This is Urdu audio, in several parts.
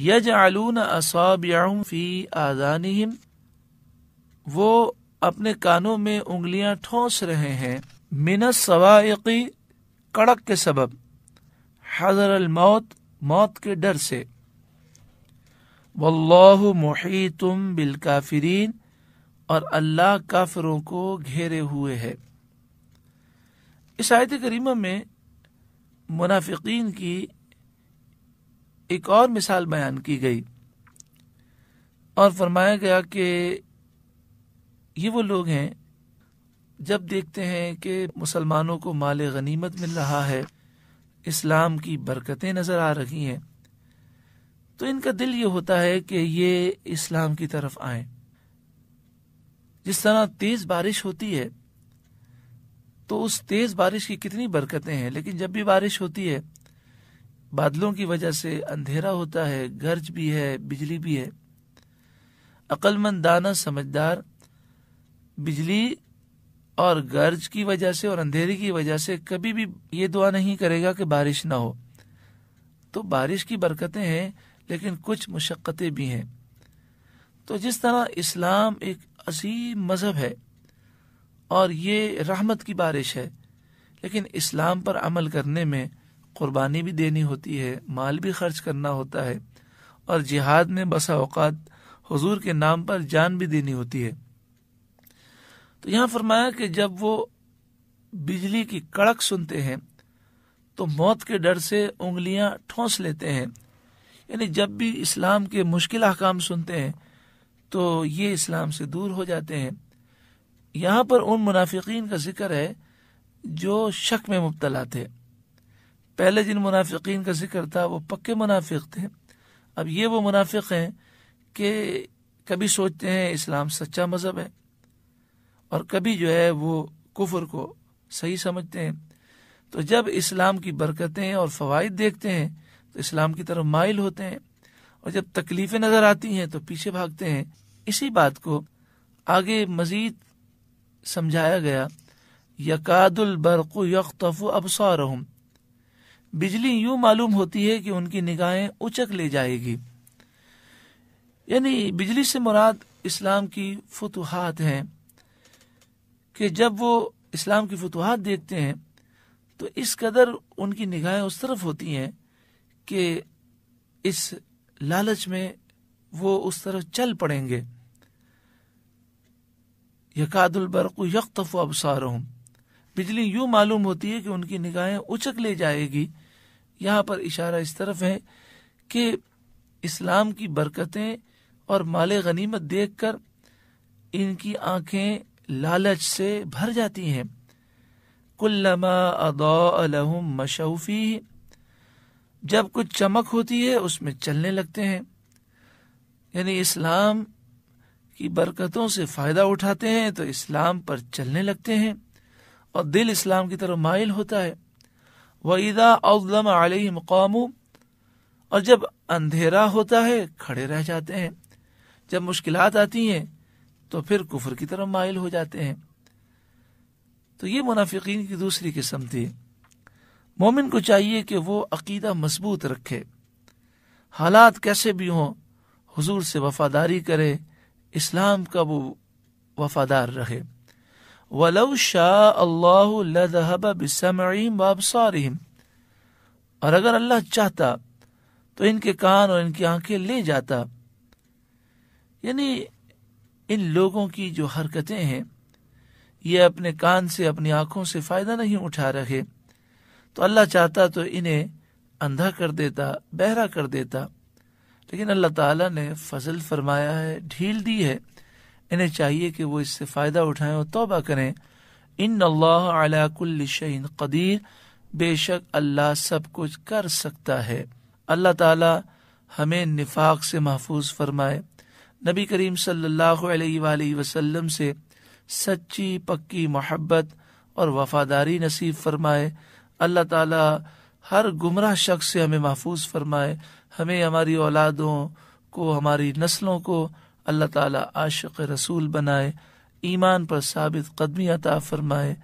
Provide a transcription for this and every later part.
یج آزان وہ اپنے کانوں میں انگلیاں ٹھونس رہے ہیں من سوائقی کڑک کے سبب حضر الموت موت کے ڈر سے واللہ محیطم بالکافرین اور اللہ کافروں کو گھیرے ہوئے ہے اس آیت کریمہ میں منافقین کی ایک اور مثال بیان کی گئی اور فرمایا گیا کہ یہ وہ لوگ ہیں جب دیکھتے ہیں کہ مسلمانوں کو مال غنیمت مل رہا ہے اسلام کی برکتیں نظر آ رہی ہیں تو ان کا دل یہ ہوتا ہے کہ یہ اسلام کی طرف آئیں جس طرح تیز بارش ہوتی ہے تو اس تیز بارش کی کتنی برکتیں ہیں لیکن جب بھی بارش ہوتی ہے بادلوں کی وجہ سے اندھیرا ہوتا ہے گرج بھی ہے بجلی بھی ہے مند دانا سمجھدار بجلی اور گرج کی وجہ سے اور اندھیرے کی وجہ سے کبھی بھی یہ دعا نہیں کرے گا کہ بارش نہ ہو تو بارش کی برکتیں ہیں لیکن کچھ مشقتیں بھی ہیں تو جس طرح اسلام ایک عظیم مذہب ہے اور یہ رحمت کی بارش ہے لیکن اسلام پر عمل کرنے میں قربانی بھی دینی ہوتی ہے مال بھی خرچ کرنا ہوتا ہے اور جہاد میں بسا اوقات حضور کے نام پر جان بھی دینی ہوتی ہے تو یہاں فرمایا کہ جب وہ بجلی کی کڑک سنتے ہیں تو موت کے ڈر سے انگلیاں ٹھونس لیتے ہیں یعنی جب بھی اسلام کے مشکل احکام سنتے ہیں تو یہ اسلام سے دور ہو جاتے ہیں یہاں پر ان منافقین کا ذکر ہے جو شک میں مبتلا تھے پہلے جن منافقین کا ذکر تھا وہ پکے منافق تھے اب یہ وہ منافق ہیں کہ کبھی سوچتے ہیں اسلام سچا مذہب ہے اور کبھی جو ہے وہ کفر کو صحیح سمجھتے ہیں تو جب اسلام کی برکتیں اور فوائد دیکھتے ہیں تو اسلام کی طرف مائل ہوتے ہیں اور جب تکلیفیں نظر آتی ہیں تو پیچھے بھاگتے ہیں اسی بات کو آگے مزید سمجھایا گیا یقاد البرق و یکتف بجلی یوں معلوم ہوتی ہے کہ ان کی نگاہیں اچک لے جائے گی یعنی بجلی سے مراد اسلام کی فتوحات ہیں کہ جب وہ اسلام کی فتوحات دیکھتے ہیں تو اس قدر ان کی نگاہیں اس طرف ہوتی ہیں کہ اس لالچ میں وہ اس طرف چل پڑیں گے یقاد البرق یکتف اب سا بجلی یوں معلوم ہوتی ہے کہ ان کی نگاہیں اچک لے جائے گی یہاں پر اشارہ اس طرف ہے کہ اسلام کی برکتیں اور مال غنیمت دیکھ کر ان کی آنکھیں لالچ سے بھر جاتی ہیں کلما ادا الحم مشوفی جب کچھ چمک ہوتی ہے اس میں چلنے لگتے ہیں یعنی اسلام کی برکتوں سے فائدہ اٹھاتے ہیں تو اسلام پر چلنے لگتے ہیں اور دل اسلام کی طرف مائل ہوتا ہے وعیدہ اور علیہ مقام اور جب اندھیرا ہوتا ہے کھڑے رہ جاتے ہیں جب مشکلات آتی ہیں تو پھر کفر کی طرف مائل ہو جاتے ہیں تو یہ منافقین کی دوسری قسم تھی مومن کو چاہیے کہ وہ عقیدہ مضبوط رکھے حالات کیسے بھی ہوں حضور سے وفاداری کرے اسلام کا وہ وفادار رہے ولو شاء اللہ اور اگر اللہ چاہتا تو ان کے کان اور ان کی آنکھیں لے جاتا یعنی ان لوگوں کی جو حرکتیں ہیں یہ اپنے کان سے اپنی آنکھوں سے فائدہ نہیں اٹھا رہے تو اللہ چاہتا تو انہیں اندھا کر دیتا بہرا کر دیتا لیکن اللہ تعالیٰ نے فضل فرمایا ہے ڈھیل دی ہے انہیں چاہیے کہ وہ اس سے فائدہ اٹھائیں اور توبہ کریں ان اللہ کل شہین قدیر بے شک اللہ سب کچھ کر سکتا ہے اللہ تعالی ہمیں نفاق سے محفوظ فرمائے نبی کریم صلی اللہ علیہ وآلہ وسلم سے سچی پکی محبت اور وفاداری نصیب فرمائے اللہ تعالی ہر گمراہ شخص سے ہمیں محفوظ فرمائے ہمیں ہماری اولادوں کو ہماری نسلوں کو اللہ تعالیٰ عاشق رسول بنائے ایمان پر ثابت قدمی عطا فرمائے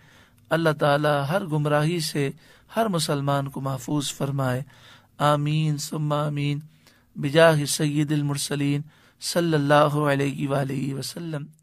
اللہ تعالیٰ ہر گمراہی سے ہر مسلمان کو محفوظ فرمائے آمین ثم آمین بجاہ سید المرسلین صلی اللہ علیہ وآلہ وسلم